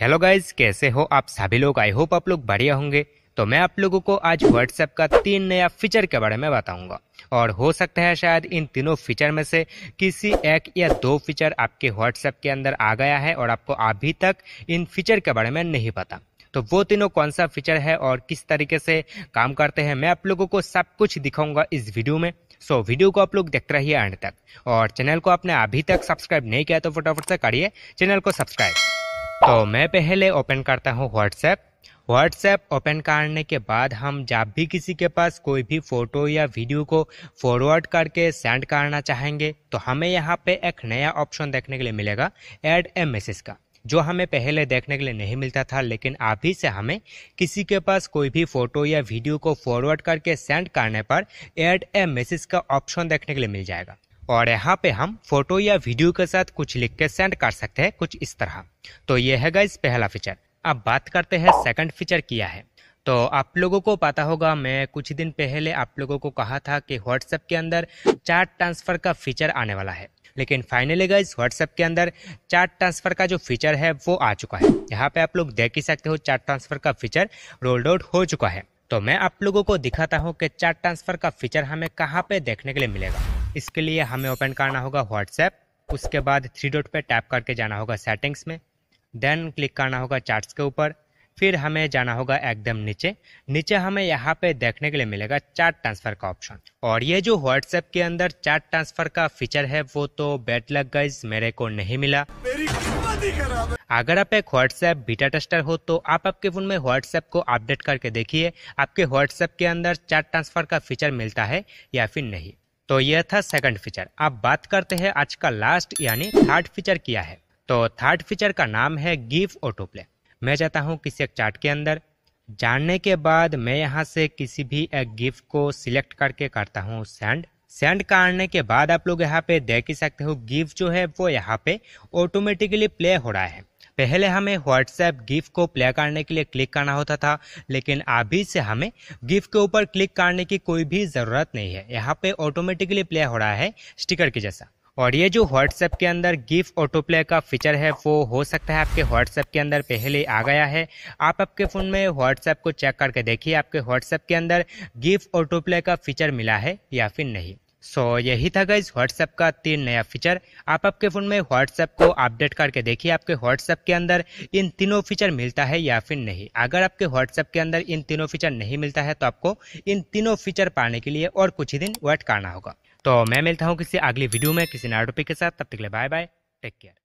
hello guys कैसे हो आप सभी लोग आई होप आप लोग बढ़िया होंगे तो मैं आप लोगों को आज व्हाट्सएप का तीन नया फीचर के बारे में बताऊंगा और हो सकता है शायद इन तीनों फीचर में से किसी एक या दो फीचर आपके व्हाट्सएप के अंदर आ गया है और आपको अभी तक इन फीचर के बारे में नहीं पता तो वो तीनों कौन सा फीचर है और किस तरीके से काम करते हैं मैं आप लोगों को सब कुछ दिखाऊंगा इस वीडियो में सो so, वीडियो को आप लोग देखते रहिए एंड तक और चैनल को आपने अभी तक सब्सक्राइब नहीं किया तो फटाफट से करिए चैनल को सब्सक्राइब तो मैं पहले ओपन करता हूँ व्हाट्सएप व्हाट्सएप ओपन करने के बाद हम जब भी किसी के पास कोई भी फ़ोटो या वीडियो को फॉरवर्ड करके सेंड करना चाहेंगे तो हमें यहाँ पे एक नया ऑप्शन देखने के लिए मिलेगा ऐड ए मैसेज का जो हमें पहले देखने के लिए नहीं मिलता था लेकिन अभी से हमें किसी के पास कोई भी फ़ोटो या वीडियो को फॉरवर्ड करके सेंड करने पर ऐड ए मैसेज का ऑप्शन देखने के लिए मिल जाएगा और यहाँ पे हम फोटो या वीडियो के साथ कुछ लिख के सेंड कर सकते हैं कुछ इस तरह तो ये है गाइज पहला फीचर अब बात करते हैं सेकंड फीचर किया है तो आप लोगों को पता होगा मैं कुछ दिन पहले आप लोगों को कहा था कि व्हाट्सएप के अंदर चार्ट ट्रांसफ़र का फीचर आने वाला है लेकिन फाइनली गाइज व्हाट्सएप के अंदर चार्ट ट्रांसफ़र का जो फीचर है वो आ चुका है यहाँ पे आप लोग देख ही सकते हो चार्ट ट्रांसफ़र का फीचर रोल्ड आउट हो चुका है तो मैं आप लोगों को दिखाता हूँ कि चार्ट ट्रांसफ़र का फीचर हमें कहाँ पे देखने के लिए मिलेगा इसके लिए हमें ओपन करना होगा व्हाट्सएप उसके बाद थ्री डॉट पे टैप करके जाना होगा सेटिंग्स में देन क्लिक करना होगा चार्ट्स के ऊपर फिर हमें जाना होगा एकदम नीचे नीचे हमें यहाँ पे देखने के लिए मिलेगा चार्ट ट्रांसफ़र का ऑप्शन और ये जो व्हाट्सएप के अंदर चार्ट ट्रांसफ़र का फीचर है वो तो बैट लग गई मेरे को नहीं मिला अगर आप एक व्हाट्सएप बीटा टेस्टर हो तो आप आपके फ़ोन में व्हाट्सएप को अपडेट करके देखिए आपके व्हाट्सएप के अंदर चार्ट ट्रांसफ़र का फीचर मिलता है या फिर नहीं तो यह था सेकंड फीचर अब बात करते हैं आज का लास्ट यानी थर्ड फीचर क्या है तो थर्ड फीचर का नाम है गिव ऑटो प्ले मैं चाहता हूँ किसी एक चार्ट के अंदर जानने के बाद मैं यहाँ से किसी भी एक गिफ्ट को सिलेक्ट करके करता हूँ सेंड सेंड करने के बाद आप लोग यहाँ पे देख ही सकते हो गिफ्ट जो है वो यहाँ पे ऑटोमेटिकली प्ले हो रहा है पहले हमें व्हाट्सएप गिफ्ट को प्ले करने के लिए क्लिक करना होता था लेकिन अभी से हमें गिफ्ट के ऊपर क्लिक करने की कोई भी ज़रूरत नहीं है यहाँ पे ऑटोमेटिकली प्ले हो रहा है स्टिकर के जैसा और ये जो व्हाट्सएप के अंदर गिफ्ट ऑटो प्ले का फीचर है वो हो सकता है आपके व्हाट्सएप के अंदर पहले आ गया है आप आपके फ़ोन में व्हाट्सएप को चेक करके देखिए आपके व्हाट्सएप के अंदर गिफ्ट ऑटो प्ले का फीचर मिला है या फिर नहीं सो so, यही था गाइज व्हाट्सएप का तीन नया फीचर आप आपके फ़ोन में व्हाट्सएप को अपडेट करके देखिए आपके व्हाट्सएप के अंदर इन तीनों फीचर मिलता है या फिर नहीं अगर आपके व्हाट्सएप के अंदर इन तीनों फीचर नहीं मिलता है तो आपको इन तीनों फीचर पाने के लिए और कुछ ही दिन वेट करना होगा तो मैं मिलता हूँ किसी अगली वीडियो में किसी नए टॉपिक के साथ तब तक के लिए बाय बाय टेक केयर